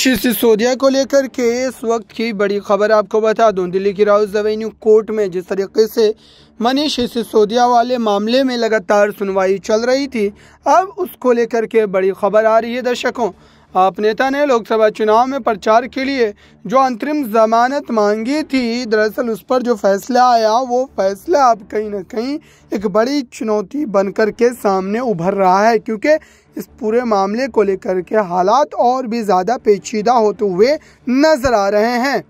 शीशी सोदिया को लेकर के इस वक्त की बड़ी खबर आपको बता दूं दिल्ली की राउस एवेन्यू कोर्ट में जिस तरीके से मनीष सिसोदिया वाले मामले में लगातार सुनवाई चल रही थी अब उसको लेकर के बड़ी खबर आ रही है दर्शकों आप नेता ने लोकसभा चुनाव में प्रचार के लिए जो अंतरिम जमानत मांगी थी दरअसल उस पर जो फैसला आया वो फैसला अब कहीं ना कहीं एक बड़ी चुनौती बनकर के सामने उभर रहा है क्योंकि इस पूरे मामले को लेकर के हालात और भी ज़्यादा पेचीदा होते हुए नजर आ रहे हैं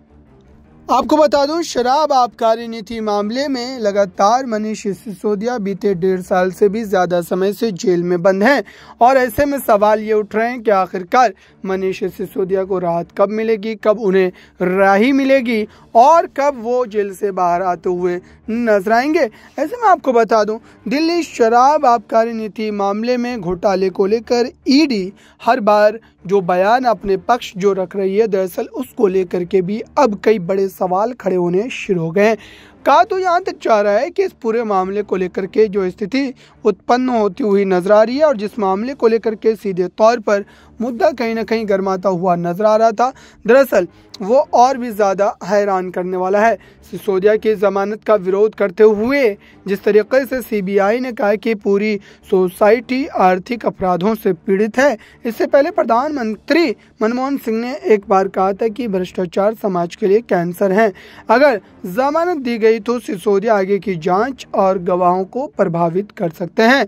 आपको बता दूं शराब आबकारी नीति मामले में लगातार मनीष सिसोदिया बीते डेढ़ साल से भी ज़्यादा समय से जेल में बंद हैं और ऐसे में सवाल ये उठ रहे हैं कि आखिरकार मनीष सिसोदिया को राहत कब मिलेगी कब उन्हें राही मिलेगी और कब वो जेल से बाहर आते हुए नजर आएंगे ऐसे में आपको बता दूं दिल्ली शराब आबकारी नीति मामले में घोटाले को लेकर ईडी हर बार जो बयान अपने पक्ष जो रख रही है दरअसल उसको लेकर के भी अब कई बड़े सवाल खड़े होने शुरू हो गए कहा तो यहाँ तक जा रहा है कि इस पूरे मामले को लेकर के जो स्थिति उत्पन्न होती हुई नजर आ रही है और जिस मामले को लेकर के सीधे तौर पर मुद्दा कहीं ना कहीं गर्माता हुआ नजर आ रहा था दरअसल वो और भी ज़्यादा हैरान करने वाला है सिसोदिया की ज़मानत का विरोध करते हुए जिस तरीके से सीबीआई ने कहा कि पूरी सोसाइटी आर्थिक अपराधों से पीड़ित है इससे पहले प्रधानमंत्री मनमोहन सिंह ने एक बार कहा था कि भ्रष्टाचार समाज के लिए कैंसर है अगर जमानत दी गई गई तो सिसोदिया आगे की जांच और गवाहों को प्रभावित कर सकते हैं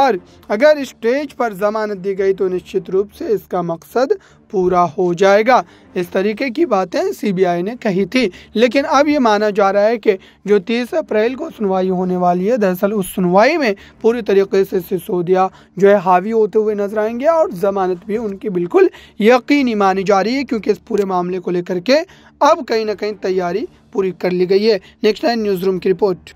और अगर स्टेज पर जमानत दी गई तो निश्चित रूप से इसका मकसद पूरा हो जाएगा इस तरीके की बातें सीबीआई ने कही थी लेकिन अब ये माना जा रहा है कि जो 30 अप्रैल को सुनवाई होने वाली है दरअसल उस सुनवाई में पूरी तरीके से सिसोदिया जो है हावी होते हुए नजर आएंगे और जमानत भी उनकी बिल्कुल यकीनी मानी जा रही है क्योंकि इस पूरे मामले को लेकर के अब कहीं ना कहीं तैयारी पूरी कर ली गई है नेक्स्ट टाइम न्यूज़ रूम की रिपोर्ट